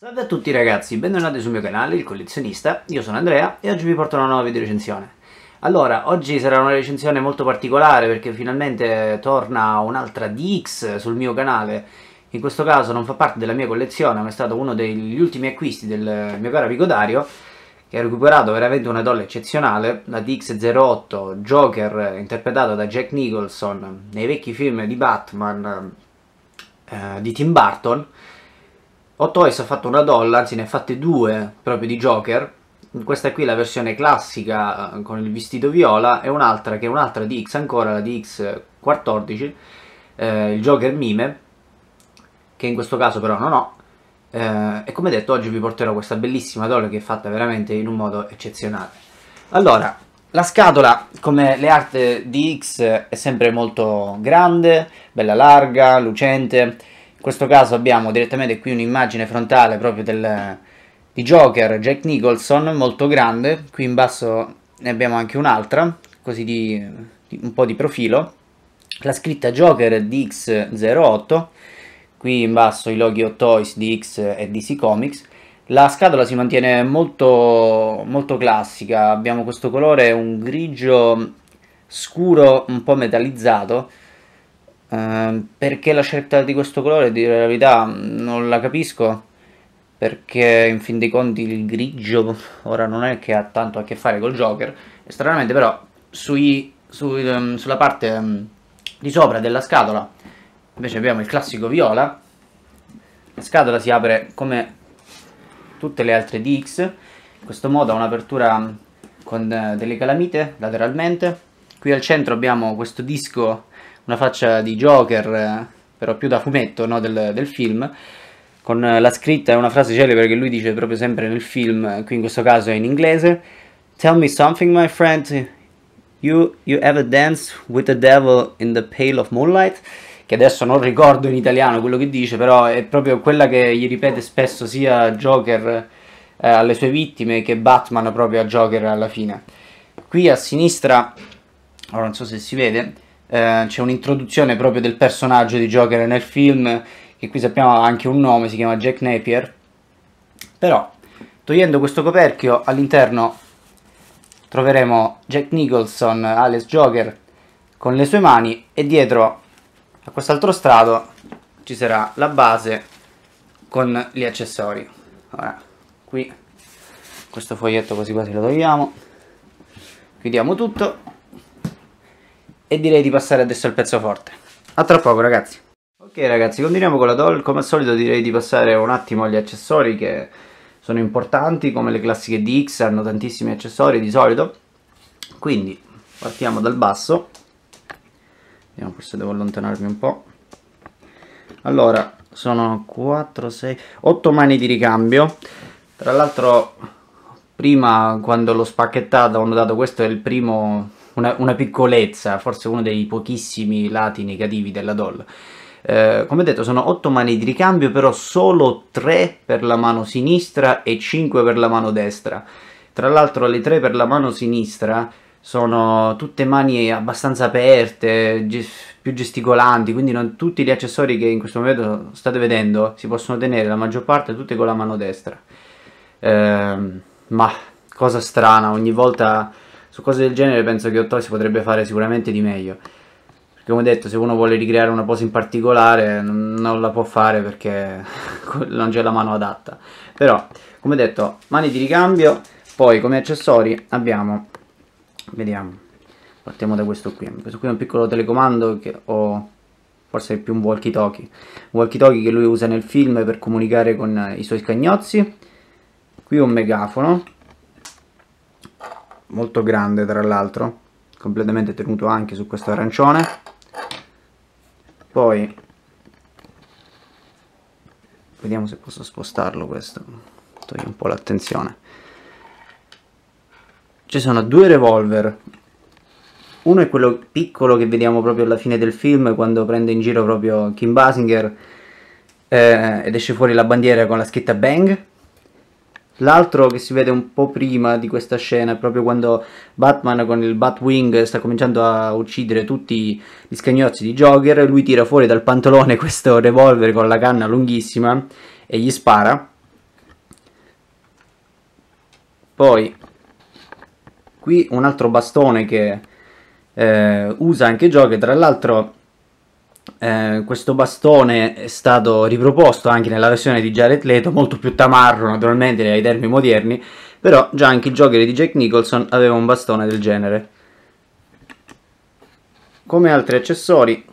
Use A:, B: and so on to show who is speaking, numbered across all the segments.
A: Salve a tutti ragazzi, benvenuti sul mio canale Il Collezionista, io sono Andrea e oggi vi porto una nuova video recensione. Allora, oggi sarà una recensione molto particolare perché finalmente torna un'altra DX sul mio canale. In questo caso non fa parte della mia collezione, ma è stato uno degli ultimi acquisti del mio caro amico Dario che ha recuperato veramente una doll eccezionale, la DX08 Joker interpretata da Jack Nicholson nei vecchi film di Batman eh, di Tim Burton Hot Toys ha fatto una doll, anzi ne ha fatte due proprio di Joker. Questa qui è la versione classica eh, con il vestito viola e un'altra che è un'altra DX ancora, la DX14, eh, il Joker Mime, che in questo caso però non ho. Eh, e come detto oggi vi porterò questa bellissima doll che è fatta veramente in un modo eccezionale. Allora, la scatola, come le art DX, è sempre molto grande, bella larga, lucente, in questo caso abbiamo direttamente qui un'immagine frontale proprio del, di Joker, Jack Nicholson, molto grande. Qui in basso ne abbiamo anche un'altra, così di, di un po' di profilo. La scritta Joker DX08, qui in basso i loghi Hot Toys DX e DC Comics. La scatola si mantiene molto, molto classica, abbiamo questo colore, un grigio scuro un po' metallizzato, Ehm, perché la scelta di questo colore, dire la verità, non la capisco perché in fin dei conti il grigio ora non è che ha tanto a che fare col Joker, stranamente però sui, sui, ehm, sulla parte ehm, di sopra della scatola invece abbiamo il classico viola, la scatola si apre come tutte le altre DX, in questo modo ha un'apertura con eh, delle calamite lateralmente, qui al centro abbiamo questo disco una faccia di Joker, però più da fumetto no, del, del, film, con la scritta, e una frase celebre che lui dice proprio sempre nel film, qui in questo caso è in inglese, Tell me something my friend, you, you ever danced with the devil in the pale of moonlight? Che adesso non ricordo in italiano quello che dice, però è proprio quella che gli ripete spesso sia Joker eh, alle sue vittime che Batman proprio a Joker alla fine. Qui a sinistra, ora non so se si vede, eh, c'è un'introduzione proprio del personaggio di Joker nel film, che qui sappiamo ha anche un nome, si chiama Jack Napier, però togliendo questo coperchio all'interno troveremo Jack Nicholson, Alice Joker, con le sue mani e dietro a quest'altro strato ci sarà la base con gli accessori. Ora, qui questo foglietto quasi quasi lo togliamo, chiudiamo tutto e direi di passare adesso al pezzo forte. A tra poco ragazzi. Ok ragazzi, continuiamo con la doll, come al solito direi di passare un attimo agli accessori che sono importanti, come le classiche DX hanno tantissimi accessori di solito, quindi partiamo dal basso, vediamo forse devo allontanarmi un po', allora sono 4, 6, 8 mani di ricambio, tra l'altro prima quando l'ho spacchettato ho notato questo è il primo una, una piccolezza, forse uno dei pochissimi lati negativi della doll. Eh, come detto sono 8 mani di ricambio, però solo 3 per la mano sinistra e 5 per la mano destra. Tra l'altro le 3 per la mano sinistra sono tutte mani abbastanza aperte, ges più gesticolanti, quindi non tutti gli accessori che in questo momento state vedendo si possono tenere, la maggior parte tutte con la mano destra. Eh, ma cosa strana, ogni volta su cose del genere penso che Ottoi si potrebbe fare sicuramente di meglio. Perché come detto, se uno vuole ricreare una posa in particolare non la può fare perché non c'è la mano adatta. Però, come detto, mani di ricambio, poi come accessori abbiamo, vediamo, partiamo da questo qui. Questo qui è un piccolo telecomando che ho forse è più un walkie talkie walkie talkie che lui usa nel film per comunicare con i suoi scagnozzi qui un megafono molto grande tra l'altro completamente tenuto anche su questo arancione poi vediamo se posso spostarlo questo toglie un po' l'attenzione ci sono due revolver uno è quello piccolo che vediamo proprio alla fine del film quando prende in giro proprio Kim Basinger eh, ed esce fuori la bandiera con la scritta Bang L'altro che si vede un po' prima di questa scena è proprio quando Batman con il Batwing sta cominciando a uccidere tutti gli scagnozzi di Joker, lui tira fuori dal pantalone questo revolver con la canna lunghissima e gli spara. Poi qui un altro bastone che eh, usa anche Joker, tra l'altro eh, questo bastone è stato riproposto anche nella versione di Jared Leto, molto più tamarro naturalmente nei termini moderni, però già anche il Joker di Jack Nicholson aveva un bastone del genere. Come altri accessori,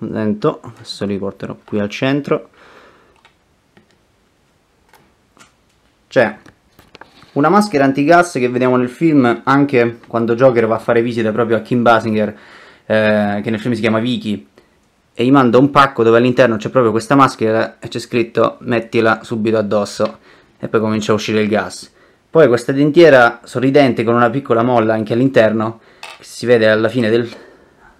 A: lento, adesso li porterò qui al centro, c'è una maschera antigas che vediamo nel film anche quando Joker va a fare visita proprio a Kim Basinger, eh, che nel film si chiama Vicky, e gli manda un pacco dove all'interno c'è proprio questa maschera e c'è scritto mettila subito addosso e poi comincia a uscire il gas. Poi questa dentiera sorridente con una piccola molla anche all'interno che si vede alla fine del,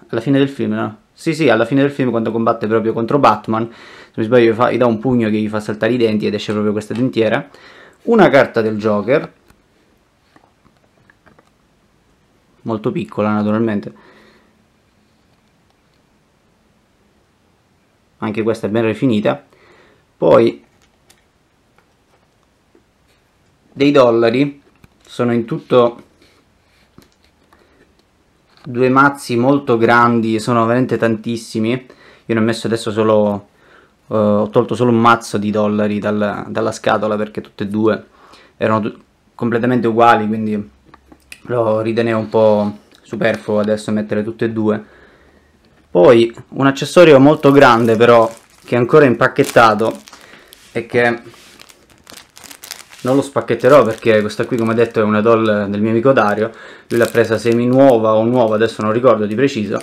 A: alla fine del film, no? Sì, sì, alla fine del film quando combatte proprio contro Batman, se mi sbaglio fa, gli dà un pugno che gli fa saltare i denti ed esce proprio questa dentiera. Una carta del Joker, molto piccola naturalmente, anche questa è ben rifinita poi dei dollari sono in tutto due mazzi molto grandi sono veramente tantissimi io ne ho messo adesso solo eh, ho tolto solo un mazzo di dollari dal, dalla scatola perché tutte e due erano completamente uguali quindi lo ritenevo un po' superfluo adesso mettere tutte e due poi un accessorio molto grande però che è ancora impacchettato e che non lo spacchetterò perché questa qui come detto è una doll del mio amico Dario lui l'ha presa semi nuova o nuova adesso non ricordo di preciso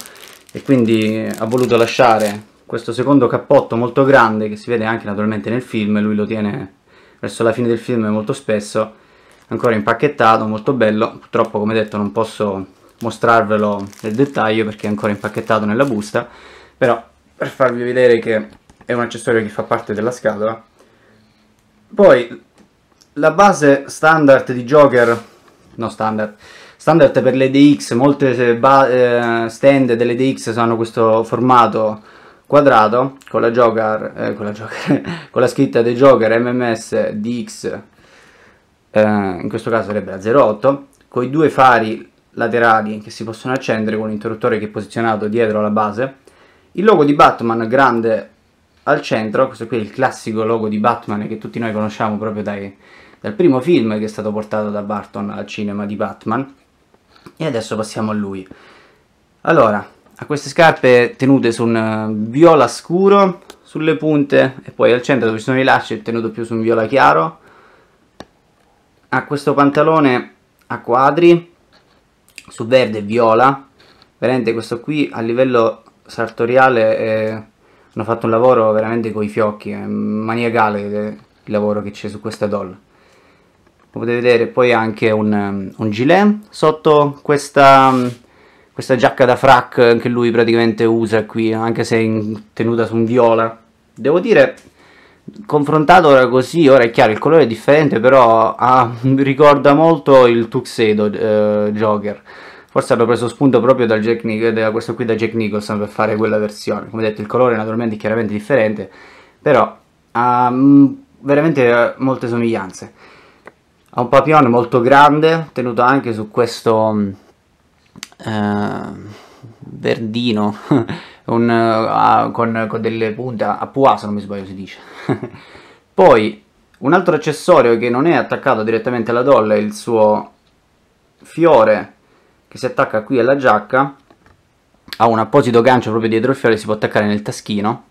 A: e quindi ha voluto lasciare questo secondo cappotto molto grande che si vede anche naturalmente nel film lui lo tiene verso la fine del film molto spesso ancora impacchettato molto bello purtroppo come detto non posso mostrarvelo nel dettaglio perché è ancora impacchettato nella busta però per farvi vedere che è un accessorio che fa parte della scatola poi la base standard di Joker no standard standard per le DX molte eh, eh, stand delle DX hanno questo formato quadrato con la Joker, eh, con, la Joker con la scritta dei Joker MMS DX eh, in questo caso sarebbe la 08 con i due fari laterali che si possono accendere con l'interruttore che è posizionato dietro alla base. Il logo di Batman grande al centro, questo qui è il classico logo di Batman che tutti noi conosciamo proprio dai, dal primo film che è stato portato da Barton al cinema di Batman. E adesso passiamo a lui. Allora, ha queste scarpe tenute su un eh, viola scuro, sulle punte e poi al centro dove ci sono i lacci è tenuto più su un viola chiaro. Ha questo pantalone a quadri su verde e viola veramente questo qui a livello sartoriale eh, hanno fatto un lavoro veramente coi fiocchi è maniacale il lavoro che c'è su questa doll come potete vedere poi anche un, un gilet sotto questa, questa giacca da frac che lui praticamente usa qui anche se è tenuta su un viola devo dire confrontato ora così, ora è chiaro, il colore è differente, però ah, ricorda molto il Tuxedo eh, Joker. Forse hanno preso spunto proprio da, Nick, da questo qui da Jack Nicholson per fare quella versione. Come detto, il colore naturalmente è chiaramente differente, però ha mm, veramente molte somiglianze. Ha un papillone molto grande, tenuto anche su questo uh, verdino un, uh, con, con, delle punte, a pua se non mi sbaglio si dice. Poi un altro accessorio che non è attaccato direttamente alla dolla è il suo fiore che si attacca qui alla giacca, ha un apposito gancio proprio dietro il fiore, si può attaccare nel taschino.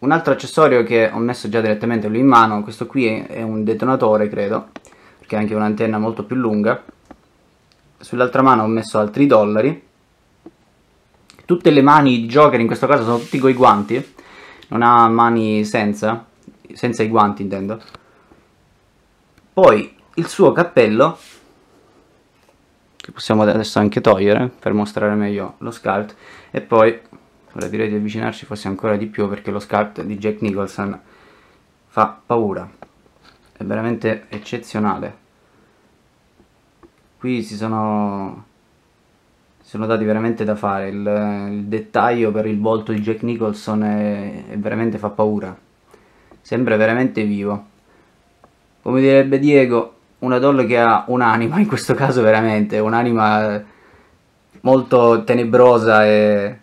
A: Un altro accessorio che ho messo già direttamente lui in mano, questo qui è un detonatore credo, perché ha anche un'antenna molto più lunga. Sull'altra mano ho messo altri dollari tutte le mani di Joker in questo caso sono tutti coi guanti. Non ha mani senza, senza i guanti intendo. Poi il suo cappello, che possiamo adesso anche togliere per mostrare meglio lo sculpt, e poi ora direi di avvicinarci forse ancora di più perché lo sculpt di Jack Nicholson fa paura, è veramente eccezionale. Qui si sono sono dati veramente da fare, il, il dettaglio per il volto di Jack Nicholson è, è veramente fa paura, sembra veramente vivo. Come direbbe Diego, una doll che ha un'anima, in questo caso veramente, un'anima molto tenebrosa e,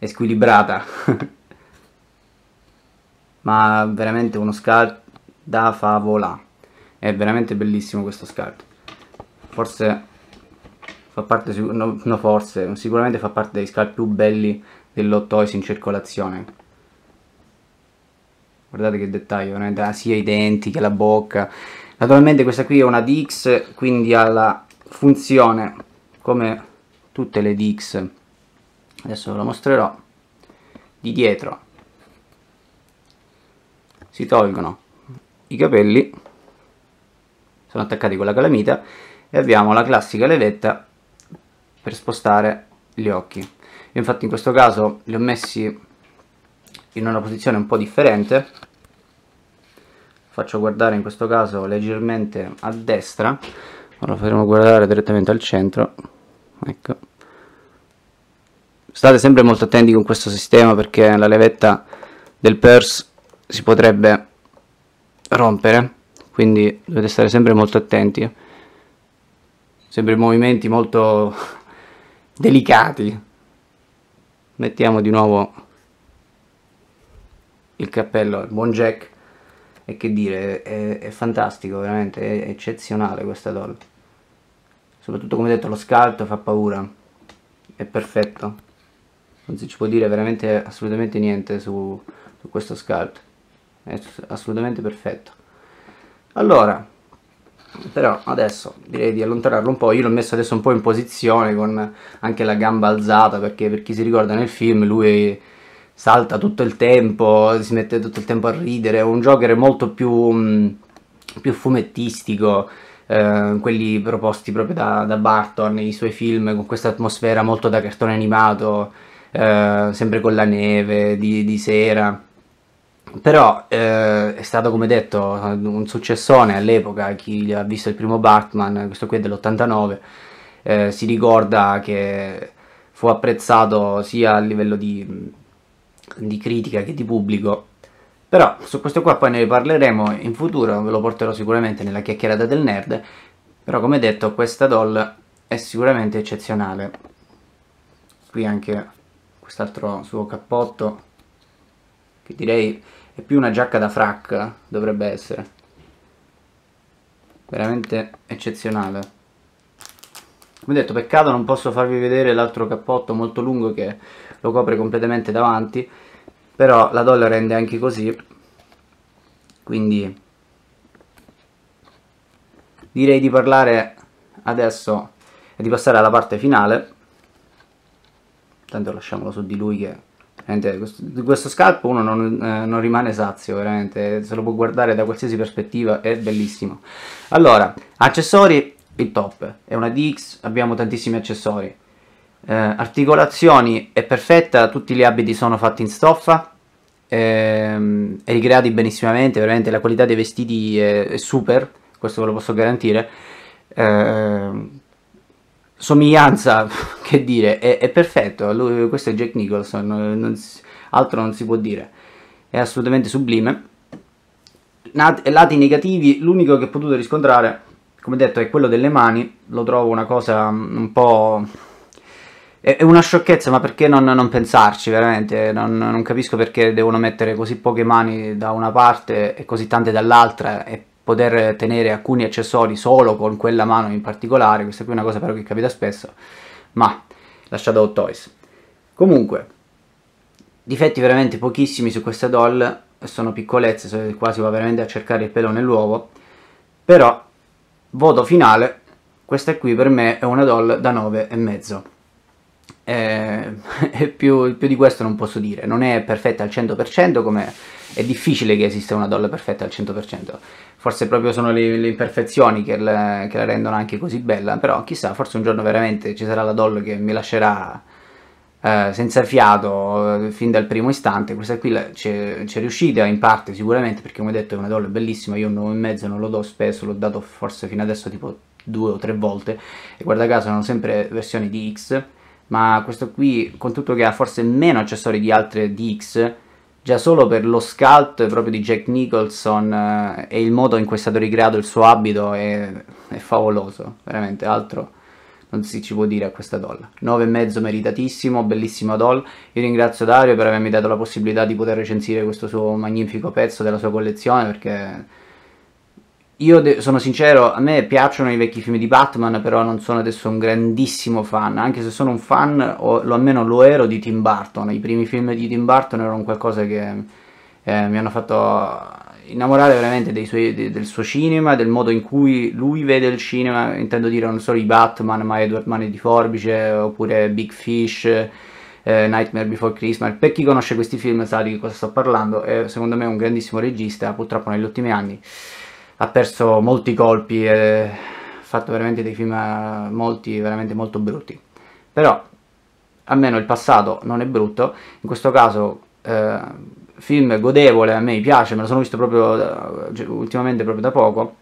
A: e squilibrata. Ma veramente uno scarto da favola. È veramente bellissimo questo scarto. Forse fa parte, no, no forse, sicuramente fa parte dei scalp più belli dell'Ottois in circolazione. Guardate che dettaglio, da, ah, sia i denti che la bocca. Naturalmente questa qui è una DX, quindi ha la funzione, come tutte le DX, adesso ve la mostrerò, di dietro. Si tolgono i capelli, sono attaccati con la calamita e abbiamo la classica levetta per spostare gli occhi io infatti in questo caso li ho messi in una posizione un po' differente faccio guardare in questo caso leggermente a destra ora faremo guardare direttamente al centro ecco state sempre molto attenti con questo sistema perché la levetta del purse si potrebbe rompere quindi dovete stare sempre molto attenti sempre movimenti molto delicati. Mettiamo di nuovo il cappello, il buon Jack. E che dire, è, è fantastico, veramente, è eccezionale questa doll. Soprattutto come detto lo scalto fa paura, è perfetto. Non si ci può dire veramente assolutamente niente su, su questo scalto. È assolutamente perfetto. Allora, però adesso direi di allontanarlo un po', io l'ho messo adesso un po' in posizione con anche la gamba alzata perché per chi si ricorda nel film lui salta tutto il tempo, si mette tutto il tempo a ridere, è un Joker molto più, mm, più fumettistico, eh, quelli proposti proprio da, da Barton nei suoi film con questa atmosfera molto da cartone animato, eh, sempre con la neve di, di sera però eh, è stato come detto un successone all'epoca chi ha visto il primo Batman questo qui è dell'89 eh, si ricorda che fu apprezzato sia a livello di, di, critica che di pubblico però su questo qua poi ne parleremo in futuro ve lo porterò sicuramente nella chiacchierata del nerd però come detto questa doll è sicuramente eccezionale qui anche quest'altro suo cappotto che direi è più una giacca da frac, dovrebbe essere. Veramente eccezionale. Come detto, peccato non posso farvi vedere l'altro cappotto molto lungo che lo copre completamente davanti, però la dolla rende anche così, quindi direi di parlare adesso e di passare alla parte finale. Tanto lasciamolo su di lui che di questo scalpo uno non, eh, non, rimane sazio, veramente, se lo può guardare da qualsiasi prospettiva è bellissimo. Allora, accessori, il top, è una DX, abbiamo tantissimi accessori. Eh, articolazioni, è perfetta, tutti gli abiti sono fatti in stoffa, ehm, è ricreati benissimamente, veramente la qualità dei vestiti è, è super, questo ve lo posso garantire. Eh, somiglianza, che dire, è, è perfetto, Lui, questo è Jack Nicholson, eh, non si, altro non si può dire, è assolutamente sublime. Nat, lati negativi, l'unico che ho potuto riscontrare, come detto, è quello delle mani, lo trovo una cosa mm, un po'... È, è una sciocchezza, ma perché non, non pensarci veramente? Non, non, capisco perché devono mettere così poche mani da una parte e così tante dall'altra e poter tenere alcuni accessori solo con quella mano in particolare, questa qui è una cosa però che capita spesso, ma lasciate Shadow Toys. Comunque, difetti veramente pochissimi su questa doll, sono piccolezze, quasi va veramente a cercare il pelo nell'uovo, però voto finale, questa qui per me è una doll da 9,5 eh, più, più, di questo non posso dire, non è perfetta al 100% come è difficile che esista una doll perfetta al 100%, forse proprio sono le, le imperfezioni che la, che la, rendono anche così bella, però chissà, forse un giorno veramente ci sarà la doll che mi lascerà eh, senza fiato eh, fin dal primo istante, questa qui ci è riuscita in parte sicuramente perché come detto è una doll bellissima, io un 9 e mezzo non lo do spesso, l'ho dato forse fino adesso tipo due o tre volte e guarda caso sono sempre versioni di X ma questo qui con tutto che ha forse meno accessori di altre DX già solo per lo scalto proprio di Jack Nicholson eh, e il modo in cui è stato ricreato il suo abito è, è favoloso veramente altro non si ci può dire a questa doll 9,5 meritatissimo bellissima doll io ringrazio Dario per avermi dato la possibilità di poter recensire questo suo magnifico pezzo della sua collezione perché io sono sincero, a me piacciono i vecchi film di Batman, però non sono adesso un grandissimo fan, anche se sono un fan, o lo, almeno lo ero, di Tim Burton. I primi film di Tim Burton erano qualcosa che eh, mi hanno fatto innamorare veramente suoi, de- del suo cinema, del modo in cui lui vede il cinema, intendo dire non solo i Batman, ma Edward Mani di Forbice, oppure Big Fish, eh, Nightmare Before Christmas. Per chi conosce questi film sa di cosa sto parlando, è secondo me un grandissimo regista, purtroppo negli ultimi anni ha perso molti colpi e ha fatto veramente dei film eh, molti, veramente molto brutti. Però almeno il passato non è brutto, in questo caso eh, film godevole, a me piace, me lo sono visto proprio eh, cioè, ultimamente proprio da poco.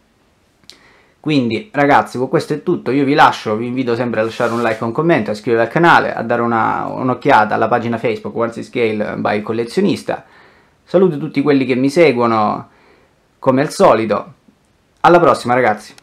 A: Quindi ragazzi con questo è tutto, io vi lascio, vi invito sempre a lasciare un like, un commento, a iscrivervi al canale, a dare un'occhiata un alla pagina Facebook Warsi Scale by Collezionista. Saluto tutti quelli che mi seguono, come al solito, alla prossima ragazzi!